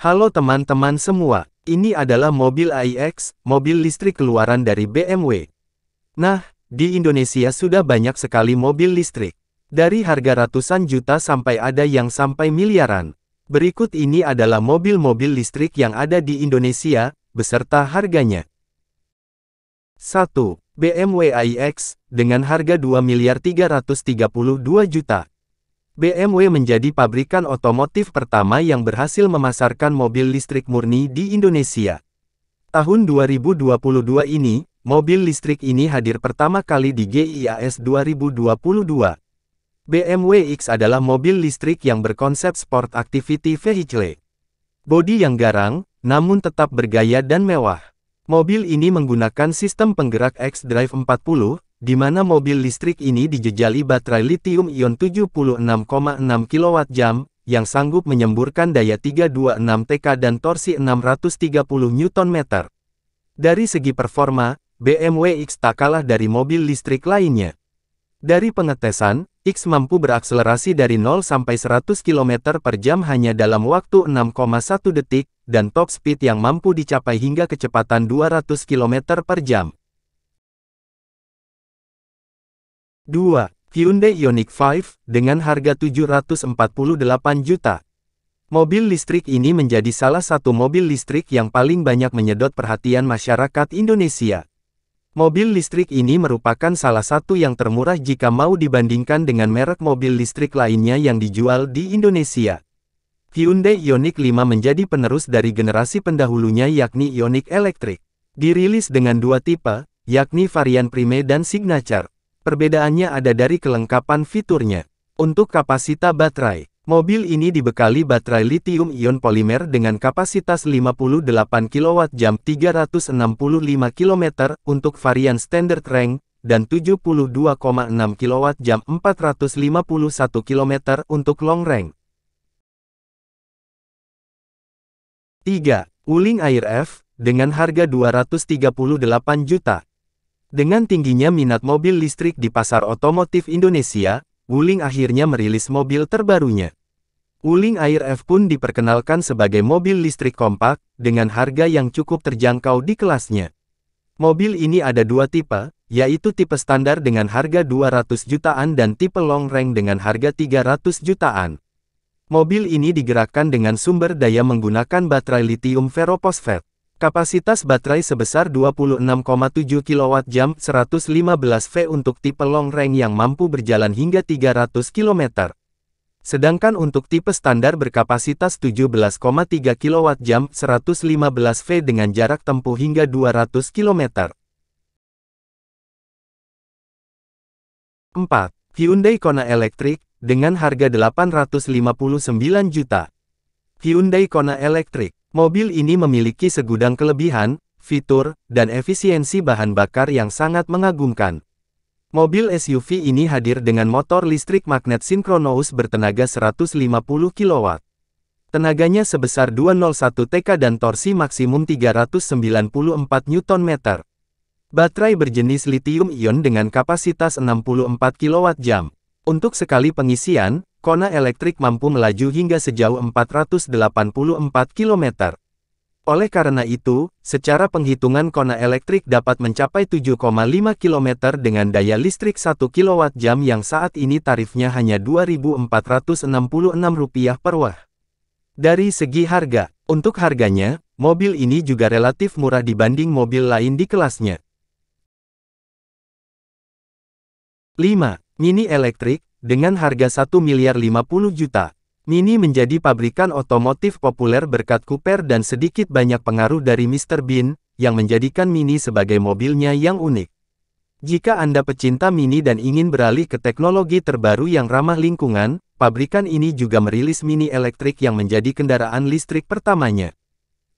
Halo teman-teman semua, ini adalah mobil iX, mobil listrik keluaran dari BMW. Nah, di Indonesia sudah banyak sekali mobil listrik. Dari harga ratusan juta sampai ada yang sampai miliaran. Berikut ini adalah mobil-mobil listrik yang ada di Indonesia, beserta harganya. 1. BMW iX, dengan harga 2 miliar 332 juta. BMW menjadi pabrikan otomotif pertama yang berhasil memasarkan mobil listrik murni di Indonesia. Tahun 2022 ini, mobil listrik ini hadir pertama kali di GIAS 2022. BMW X adalah mobil listrik yang berkonsep sport activity vehicle. Bodi yang garang, namun tetap bergaya dan mewah. Mobil ini menggunakan sistem penggerak X-Drive 40, di mana mobil listrik ini dijejali baterai litium-ion 76,6 kWh, yang sanggup menyemburkan daya 326 TK dan torsi 630 Nm. Dari segi performa, BMW X tak kalah dari mobil listrik lainnya. Dari pengetesan, X mampu berakselerasi dari 0 sampai 100 km per jam hanya dalam waktu 6,1 detik, dan top speed yang mampu dicapai hingga kecepatan 200 km per jam. 2. Hyundai Ioniq 5, dengan harga 748 juta. Mobil listrik ini menjadi salah satu mobil listrik yang paling banyak menyedot perhatian masyarakat Indonesia. Mobil listrik ini merupakan salah satu yang termurah jika mau dibandingkan dengan merek mobil listrik lainnya yang dijual di Indonesia. Hyundai Ioniq 5 menjadi penerus dari generasi pendahulunya yakni Ioniq Electric. Dirilis dengan dua tipe, yakni varian Prime dan Signature. Perbedaannya ada dari kelengkapan fiturnya. Untuk kapasitas baterai, mobil ini dibekali baterai lithium ion polimer dengan kapasitas 58 kWh 365 km untuk varian standard rank, dan 72,6 kWh 451 km untuk long range. 3. Wuling Air F, dengan harga 238 juta. Dengan tingginya minat mobil listrik di pasar otomotif Indonesia, Wuling akhirnya merilis mobil terbarunya. Wuling Air F pun diperkenalkan sebagai mobil listrik kompak, dengan harga yang cukup terjangkau di kelasnya. Mobil ini ada dua tipe, yaitu tipe standar dengan harga 200 jutaan dan tipe long range dengan harga 300 jutaan. Mobil ini digerakkan dengan sumber daya menggunakan baterai lithium ferrophosphate. Kapasitas baterai sebesar 26,7 kWh 115 V untuk tipe long range yang mampu berjalan hingga 300 km. Sedangkan untuk tipe standar berkapasitas 17,3 kWh 115 V dengan jarak tempuh hingga 200 km. 4. Hyundai Kona Electric, dengan harga 859 juta. Hyundai Kona Electric Mobil ini memiliki segudang kelebihan, fitur, dan efisiensi bahan bakar yang sangat mengagumkan. Mobil SUV ini hadir dengan motor listrik magnet sinkronous bertenaga 150 kW. Tenaganya sebesar 201 TK dan torsi maksimum 394 Nm. Baterai berjenis lithium-ion dengan kapasitas 64 kWh. Untuk sekali pengisian, Kona elektrik mampu melaju hingga sejauh 484 km. Oleh karena itu, secara penghitungan kona elektrik dapat mencapai 7,5 km dengan daya listrik 1 kWh yang saat ini tarifnya hanya Rp2.466 per watt. Dari segi harga, untuk harganya, mobil ini juga relatif murah dibanding mobil lain di kelasnya. 5. Mini elektrik, dengan harga 1 miliar 50 juta, Mini menjadi pabrikan otomotif populer berkat Cooper dan sedikit banyak pengaruh dari Mr. Bean, yang menjadikan Mini sebagai mobilnya yang unik. Jika Anda pecinta Mini dan ingin beralih ke teknologi terbaru yang ramah lingkungan, pabrikan ini juga merilis Mini elektrik yang menjadi kendaraan listrik pertamanya.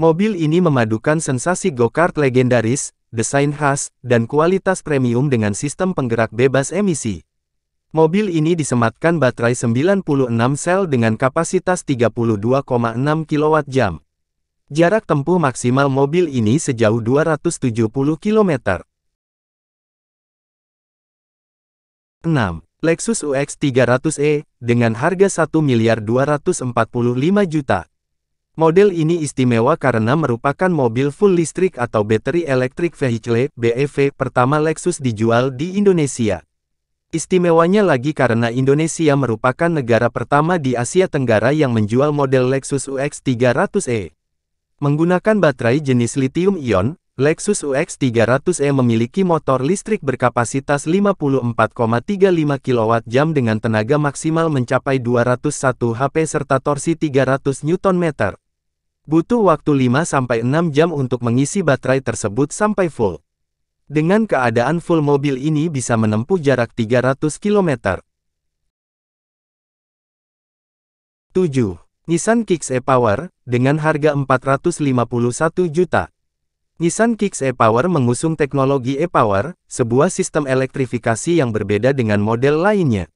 Mobil ini memadukan sensasi go-kart legendaris, desain khas, dan kualitas premium dengan sistem penggerak bebas emisi. Mobil ini disematkan baterai 96 sel dengan kapasitas 32,6 kWh. Jarak tempuh maksimal mobil ini sejauh 270 km. 6. Lexus UX 300e, dengan harga 1 miliar 245 juta. Model ini istimewa karena merupakan mobil full listrik atau battery elektrik vehicle BEV pertama Lexus dijual di Indonesia. Istimewanya lagi karena Indonesia merupakan negara pertama di Asia Tenggara yang menjual model Lexus UX 300e. Menggunakan baterai jenis lithium-ion, Lexus UX 300e memiliki motor listrik berkapasitas 54,35 kWh dengan tenaga maksimal mencapai 201 HP serta torsi 300 Nm. Butuh waktu 5-6 jam untuk mengisi baterai tersebut sampai full. Dengan keadaan full mobil ini bisa menempuh jarak 300 km. 7. Nissan Kicks e-Power, dengan harga 451 juta. Nissan Kicks e-Power mengusung teknologi e-Power, sebuah sistem elektrifikasi yang berbeda dengan model lainnya.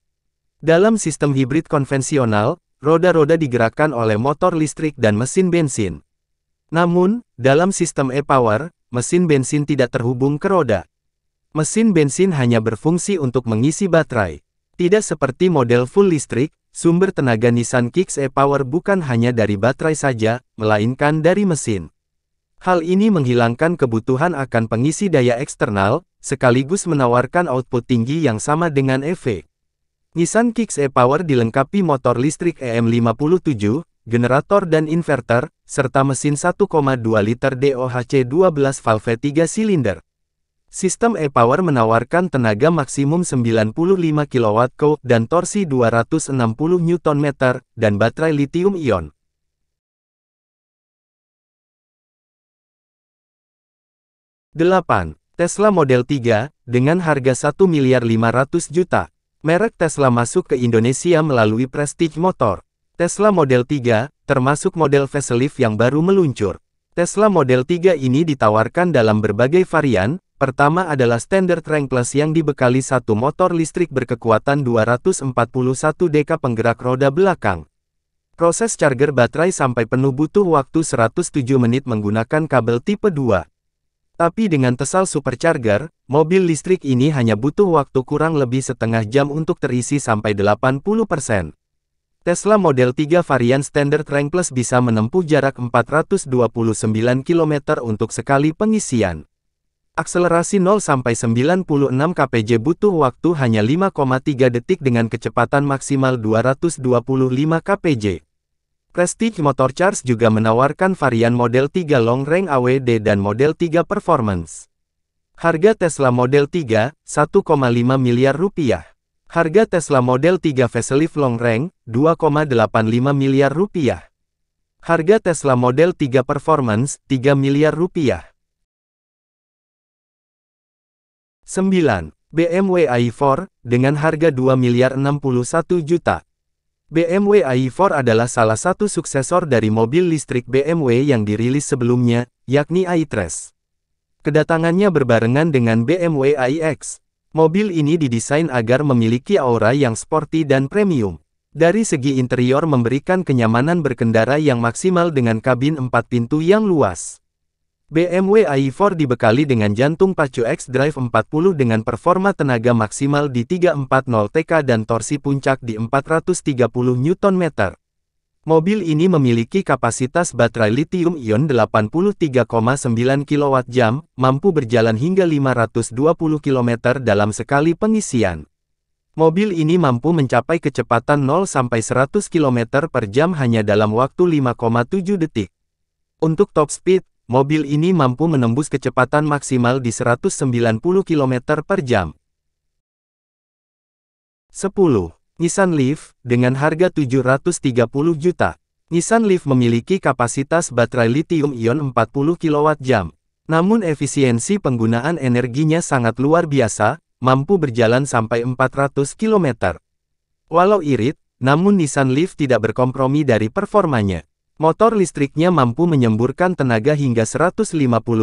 Dalam sistem hibrid konvensional, roda-roda digerakkan oleh motor listrik dan mesin bensin. Namun, dalam sistem e-Power, mesin bensin tidak terhubung ke roda. Mesin bensin hanya berfungsi untuk mengisi baterai. Tidak seperti model full listrik, sumber tenaga Nissan Kicks e-Power bukan hanya dari baterai saja, melainkan dari mesin. Hal ini menghilangkan kebutuhan akan pengisi daya eksternal, sekaligus menawarkan output tinggi yang sama dengan EV. Nissan Kicks e-Power dilengkapi motor listrik EM57, generator dan inverter, serta mesin 1,2 liter DOHC 12 valve 3 silinder. Sistem e-Power menawarkan tenaga maksimum 95 kW dan torsi 260 Nm, dan baterai lithium-ion. Delapan, Tesla Model 3, dengan harga 1 miliar 500 juta. Merek Tesla masuk ke Indonesia melalui Prestige Motor. Tesla Model 3, termasuk model facelift yang baru meluncur. Tesla Model 3 ini ditawarkan dalam berbagai varian, pertama adalah standard rank plus yang dibekali satu motor listrik berkekuatan 241 dk penggerak roda belakang. Proses charger baterai sampai penuh butuh waktu 107 menit menggunakan kabel tipe 2. Tapi dengan tesal Supercharger, mobil listrik ini hanya butuh waktu kurang lebih setengah jam untuk terisi sampai 80%. Tesla Model 3 varian standard Rank Plus bisa menempuh jarak 429 km untuk sekali pengisian. Akselerasi 0-96 kpj butuh waktu hanya 5,3 detik dengan kecepatan maksimal 225 kpj. Prestige Motor Charge juga menawarkan varian model 3 Long Range AWD dan model 3 Performance. Harga Tesla Model 3, 1,5 miliar rupiah. Harga Tesla Model 3 facelift long range, 2,85 miliar rupiah. Harga Tesla Model 3 Performance, 3 miliar rupiah. 9. BMW i4, dengan harga 2 miliar 61 juta. BMW i4 adalah salah satu suksesor dari mobil listrik BMW yang dirilis sebelumnya, yakni i3. Kedatangannya berbarengan dengan BMW iX, Mobil ini didesain agar memiliki aura yang sporty dan premium. Dari segi interior memberikan kenyamanan berkendara yang maksimal dengan kabin empat pintu yang luas. BMW i4 e dibekali dengan jantung pacu X-Drive 40 dengan performa tenaga maksimal di 340 TK dan torsi puncak di 430 Nm. Mobil ini memiliki kapasitas baterai litium-ion 83,9 kWh, mampu berjalan hingga 520 km dalam sekali pengisian. Mobil ini mampu mencapai kecepatan 0-100 km per jam hanya dalam waktu 5,7 detik. Untuk top speed, mobil ini mampu menembus kecepatan maksimal di 190 km per jam. 10. Nissan Leaf, dengan harga 730 juta. Nissan Leaf memiliki kapasitas baterai lithium-ion 40 kWh, namun efisiensi penggunaan energinya sangat luar biasa, mampu berjalan sampai 400 km. Walau irit, namun Nissan Leaf tidak berkompromi dari performanya. Motor listriknya mampu menyemburkan tenaga hingga 150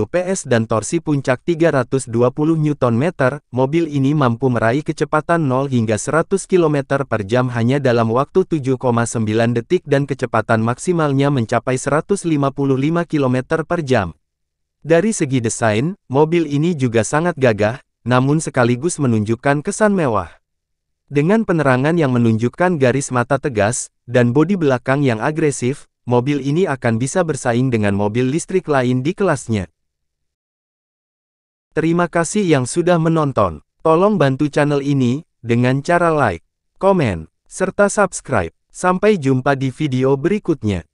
PS dan torsi puncak 320 Nm. Mobil ini mampu meraih kecepatan 0 hingga 100 km per jam hanya dalam waktu 7,9 detik dan kecepatan maksimalnya mencapai 155 km per jam. Dari segi desain, mobil ini juga sangat gagah, namun sekaligus menunjukkan kesan mewah. Dengan penerangan yang menunjukkan garis mata tegas, dan bodi belakang yang agresif, mobil ini akan bisa bersaing dengan mobil listrik lain di kelasnya. Terima kasih yang sudah menonton. Tolong bantu channel ini dengan cara like, komen, serta subscribe. Sampai jumpa di video berikutnya.